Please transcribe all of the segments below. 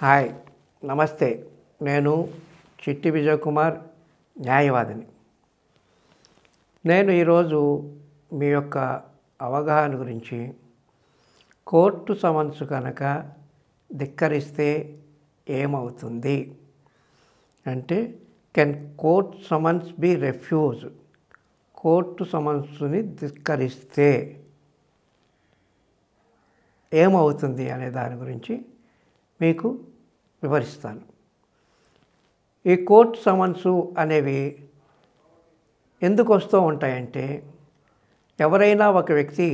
hi నమస్తే నేను చిట్టి విజయకుమార్ న్యాయవాదిని నేను ఈరోజు మీ యొక్క అవగాహన గురించి కోర్టు సమన్స్ కనుక ధిక్కరిస్తే ఏమవుతుంది అంటే can court summons be refuse court సమన్స్ని ధిక్కరిస్తే ఏమవుతుంది అనే దాని గురించి మీకు వివరిస్తాను ఈ కోర్ట్ సమన్సు అనేవి ఎందుకు వస్తూ ఉంటాయంటే ఎవరైనా ఒక వ్యక్తి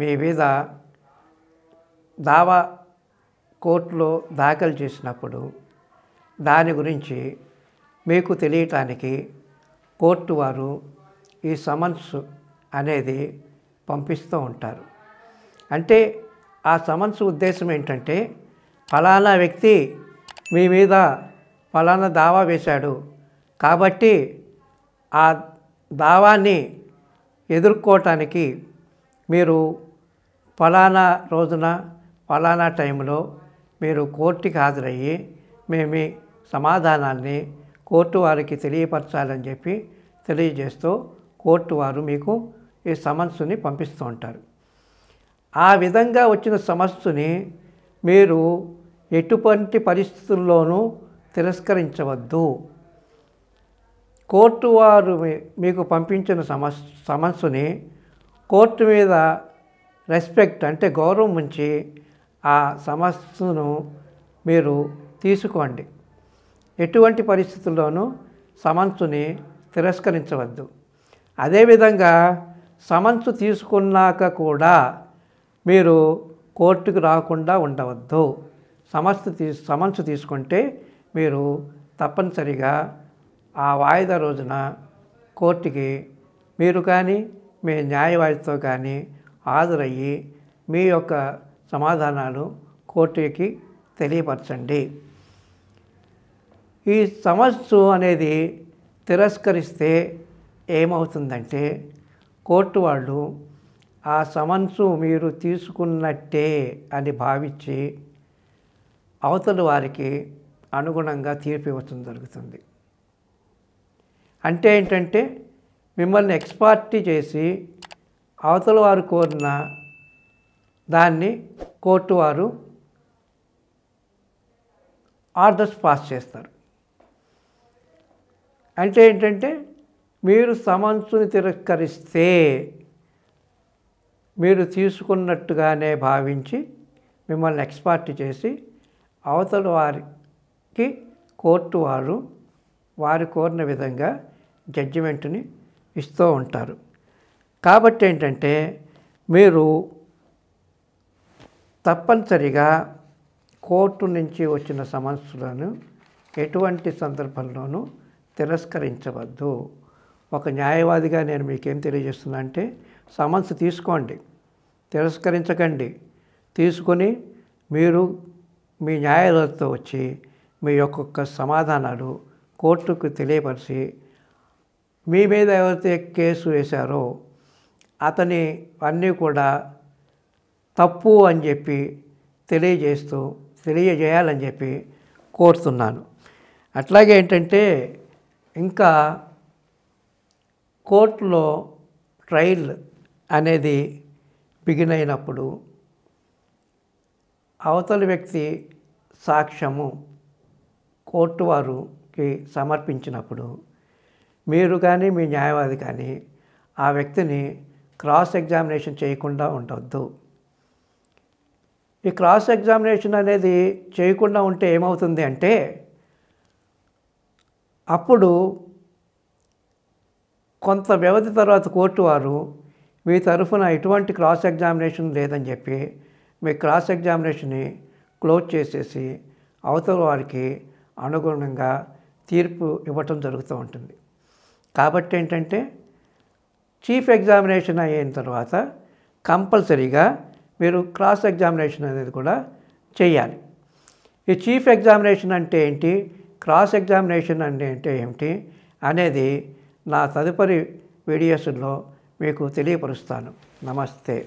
మీ మీద దావా కోర్టులో దాఖలు చేసినప్పుడు దాని గురించి మీకు తెలియటానికి కోర్టు వారు ఈ సమన్స్ అనేది పంపిస్తూ ఉంటారు అంటే ఆ సమన్స్ ఉద్దేశం ఏంటంటే ఫలానా వ్యక్తి మీ మీద ఫలానా దావా వేశాడు కాబట్టి ఆ దావాన్ని ఎదుర్కోవటానికి మీరు ఫలానా రోజున ఫలానా టైంలో మీరు కోర్టుకి హాజరయ్యి మేము సమాధానాన్ని కోర్టు వారికి తెలియపరచాలని చెప్పి తెలియజేస్తూ కోర్టు వారు మీకు ఈ సమస్యని పంపిస్తూ ఉంటారు ఆ విధంగా వచ్చిన సమస్యని మీరు ఎటువంటి పరిస్థితుల్లోనూ తిరస్కరించవద్దు కోర్టు వారు మీకు పంపించిన సమస్ సమస్యని కోర్టు మీద రెస్పెక్ట్ అంటే గౌరవం ఉంచి ఆ సమస్యను మీరు తీసుకోండి ఎటువంటి పరిస్థితుల్లోనూ సమన్సుని తిరస్కరించవద్దు అదేవిధంగా సమన్సు తీసుకున్నాక కూడా మీరు కోర్టుకు రాకుండా ఉండవద్దు సమస్య తీ సమస్య తీసుకుంటే మీరు తప్పనిసరిగా ఆ వాయిదా రోజున కోర్టుకి మీరు కానీ మీ న్యాయవాదితో కానీ హాజరయ్యి మీ యొక్క సమాధానాలు కోర్టుకి తెలియపరచండి ఈ సమస్య అనేది తిరస్కరిస్తే ఏమవుతుందంటే కోర్టు వాళ్ళు ఆ సమన్సు మీరు తీసుకున్నట్టే అని భావించి అవతల వారికి అనుగుణంగా తీర్పు ఇవ్వటం జరుగుతుంది అంటే ఏంటంటే మిమ్మల్ని ఎక్స్పార్టీ చేసి అవతల వారు కోరిన దాన్ని కోర్టు వారు ఆర్డర్స్ పాస్ చేస్తారు అంటే ఏంటంటే మీరు సమన్సుని తిరస్కరిస్తే మీరు తీసుకున్నట్టుగానే భావించి మిమ్మల్ని ఎక్స్పార్ట్ చేసి అవతల వారికి కోర్టు వారు వారు కోరిన విధంగా జడ్జిమెంట్ని ఇస్తూ ఉంటారు కాబట్టి ఏంటంటే మీరు తప్పనిసరిగా కోర్టు నుంచి వచ్చిన సమస్యలను ఎటువంటి సందర్భంలోనూ తిరస్కరించవద్దు ఒక న్యాయవాదిగా నేను మీకేం తెలియజేస్తున్నా అంటే సమస్య తీసుకోండి తిరస్కరించకండి తీసుకొని మీరు మీ న్యాయాలతో వచ్చి మీ ఒక్కొక్క సమాధానాలు కోర్టుకు తెలియపరిచి మీ మీద ఎవరైతే కేసు వేశారో అతని అన్నీ కూడా తప్పు అని చెప్పి తెలియజేస్తూ తెలియజేయాలని చెప్పి కోరుతున్నాను అట్లాగే ఏంటంటే ఇంకా కోర్టులో ట్రయల్ అనేది బిగిన్ అయినప్పుడు అవతలి వ్యక్తి సాక్ష్యము కోర్టు వారికి సమర్పించినప్పుడు మీరు కానీ మీ న్యాయవాది కానీ ఆ వ్యక్తిని క్రాస్ ఎగ్జామినేషన్ చేయకుండా ఉండవద్దు ఈ క్రాస్ ఎగ్జామినేషన్ అనేది చేయకుండా ఉంటే ఏమవుతుంది అంటే అప్పుడు కొంత వ్యవధి తర్వాత కోర్టు వారు మీ తరఫున ఎటువంటి క్రాస్ ఎగ్జామినేషన్ లేదని చెప్పి మీ క్రాస్ ఎగ్జామినేషన్ని క్లోజ్ చేసేసి అవతల వారికి అనుగుణంగా తీర్పు ఇవ్వటం జరుగుతూ ఉంటుంది కాబట్టి ఏంటంటే చీఫ్ ఎగ్జామినేషన్ అయిన తర్వాత కంపల్సరీగా మీరు క్రాస్ ఎగ్జామినేషన్ అనేది కూడా చేయాలి ఈ చీఫ్ ఎగ్జామినేషన్ అంటే ఏంటి క్రాస్ ఎగ్జామినేషన్ అంటే అంటే ఏమిటి అనేది నా తదుపరి వీడియోస్లో మీకు తెలియపరుస్తాను నమస్తే